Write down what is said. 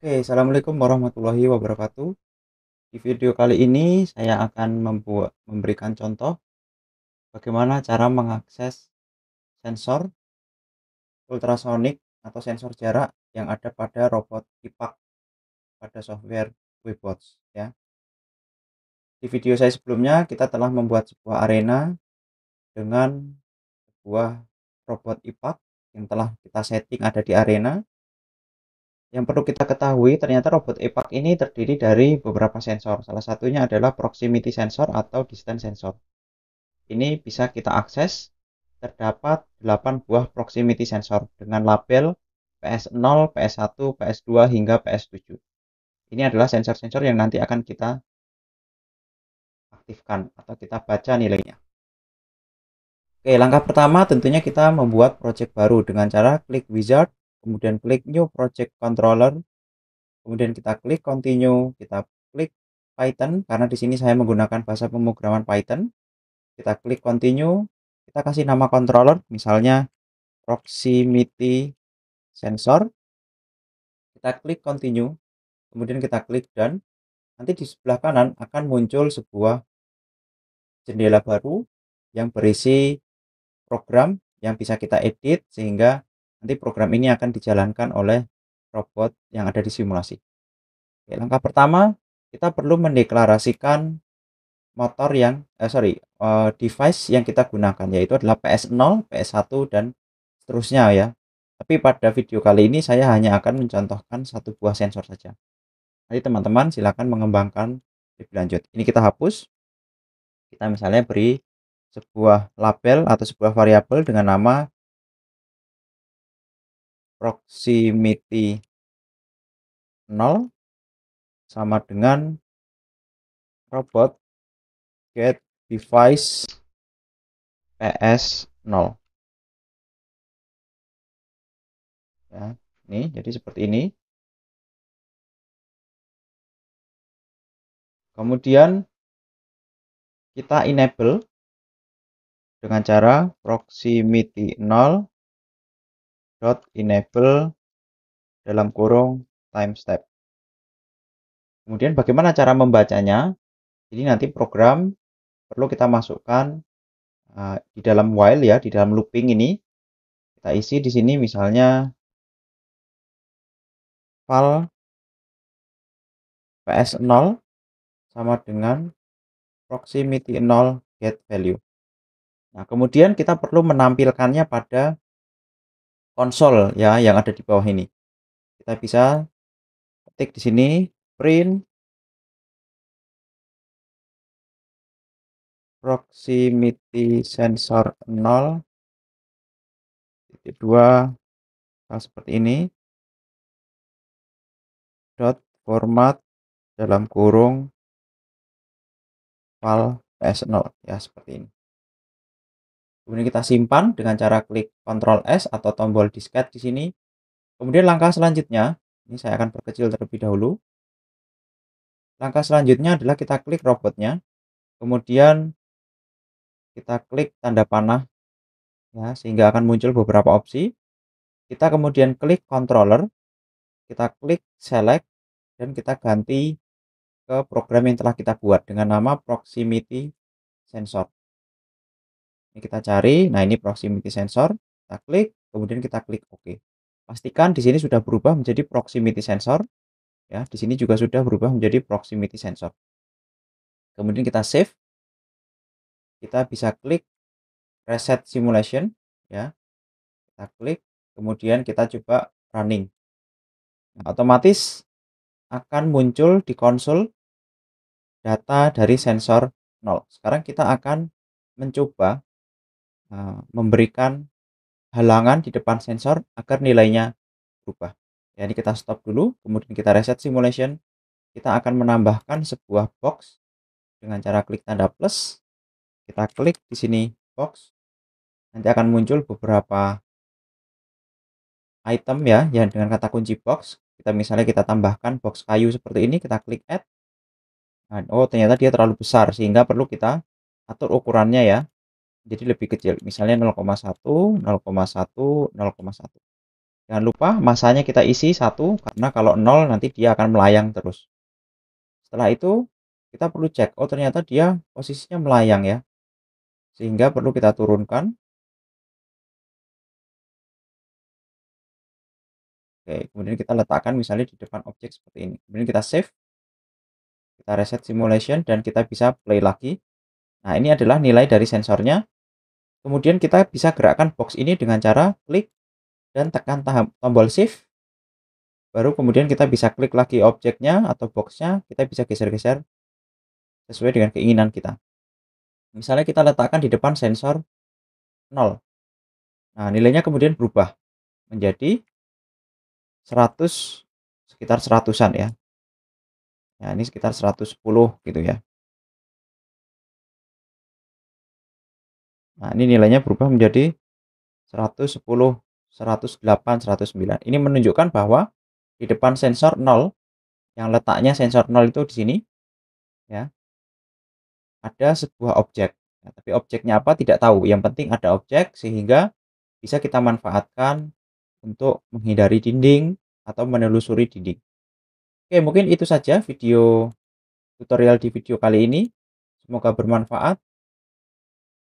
Oke, Assalamualaikum warahmatullahi wabarakatuh. Di video kali ini saya akan membuat memberikan contoh bagaimana cara mengakses sensor ultrasonik atau sensor jarak yang ada pada robot IPAC pada software Webots ya. Di video saya sebelumnya kita telah membuat sebuah arena dengan sebuah robot IPAC yang telah kita setting ada di arena yang perlu kita ketahui, ternyata robot EPAC ini terdiri dari beberapa sensor. Salah satunya adalah proximity sensor atau distance sensor. Ini bisa kita akses. Terdapat 8 buah proximity sensor dengan label PS0, PS1, PS2, hingga PS7. Ini adalah sensor-sensor yang nanti akan kita aktifkan atau kita baca nilainya. Oke, langkah pertama tentunya kita membuat project baru dengan cara klik wizard kemudian klik new project controller, kemudian kita klik continue, kita klik Python karena di sini saya menggunakan bahasa pemrograman Python. Kita klik continue, kita kasih nama controller misalnya proximity sensor. Kita klik continue, kemudian kita klik dan Nanti di sebelah kanan akan muncul sebuah jendela baru yang berisi program yang bisa kita edit sehingga Nanti program ini akan dijalankan oleh robot yang ada di simulasi. Oke, langkah pertama, kita perlu mendeklarasikan motor yang, eh, sorry, eh, device yang kita gunakan, yaitu adalah PS0, PS1, dan seterusnya ya. Tapi pada video kali ini saya hanya akan mencontohkan satu buah sensor saja. Jadi teman-teman silakan mengembangkan lebih lanjut. Ini kita hapus. Kita misalnya beri sebuah label atau sebuah variabel dengan nama proximity 0 sama dengan robot get device ps 0 ya ini jadi seperti ini kemudian kita enable dengan cara proximity 0 dot enable dalam kurung time step. Kemudian bagaimana cara membacanya? Jadi nanti program perlu kita masukkan uh, di dalam while ya, di dalam looping ini. Kita isi di sini misalnya file ps0 sama dengan proximity 0 get value. Nah, kemudian kita perlu menampilkannya pada konsol ya yang ada di bawah ini. Kita bisa ketik di sini print proximity sensor 0 titik 2 nah, seperti ini dot format dalam kurung file PS0 ya seperti ini Kemudian kita simpan dengan cara klik Ctrl S atau tombol disket di sini. Kemudian langkah selanjutnya, ini saya akan perkecil terlebih dahulu. Langkah selanjutnya adalah kita klik robotnya. Kemudian kita klik tanda panah ya sehingga akan muncul beberapa opsi. Kita kemudian klik controller, kita klik select dan kita ganti ke program yang telah kita buat dengan nama proximity sensor. Ini kita cari. Nah, ini proximity sensor. Kita klik, kemudian kita klik OK. Pastikan di sini sudah berubah menjadi proximity sensor. Ya, di sini juga sudah berubah menjadi proximity sensor. Kemudian kita save. Kita bisa klik reset simulation ya. Kita klik, kemudian kita coba running. Nah, otomatis akan muncul di konsol data dari sensor 0. Sekarang kita akan mencoba Eh, memberikan halangan di depan sensor agar nilainya berubah. Ya, ini kita stop dulu, kemudian kita reset simulation. Kita akan menambahkan sebuah box dengan cara klik tanda plus. Kita klik di sini box. Nanti akan muncul beberapa item ya, yang dengan kata kunci box. Kita misalnya kita tambahkan box kayu seperti ini, kita klik add. Nah, oh ternyata dia terlalu besar sehingga perlu kita atur ukurannya ya jadi lebih kecil misalnya 0,1 0,1 0,1 jangan lupa masanya kita isi satu karena kalau nol nanti dia akan melayang terus setelah itu kita perlu cek oh ternyata dia posisinya melayang ya sehingga perlu kita turunkan Oke, kemudian kita letakkan misalnya di depan objek seperti ini. Kemudian kita save, kita reset simulation, dan kita bisa play lagi. Nah, ini adalah nilai dari sensornya. Kemudian kita bisa gerakkan box ini dengan cara klik dan tekan tombol shift. Baru kemudian kita bisa klik lagi objeknya atau boxnya, kita bisa geser-geser sesuai dengan keinginan kita. Misalnya kita letakkan di depan sensor 0. Nah, nilainya kemudian berubah menjadi 100 sekitar 100-an ya. Ya, ini sekitar 110 gitu ya. Nah, ini nilainya berubah menjadi 110, 108, 109. Ini menunjukkan bahwa di depan sensor 0 yang letaknya sensor 0 itu di sini ya. Ada sebuah objek. Nah, tapi objeknya apa tidak tahu. Yang penting ada objek sehingga bisa kita manfaatkan untuk menghindari dinding atau menelusuri dinding. Oke, mungkin itu saja video tutorial di video kali ini. Semoga bermanfaat.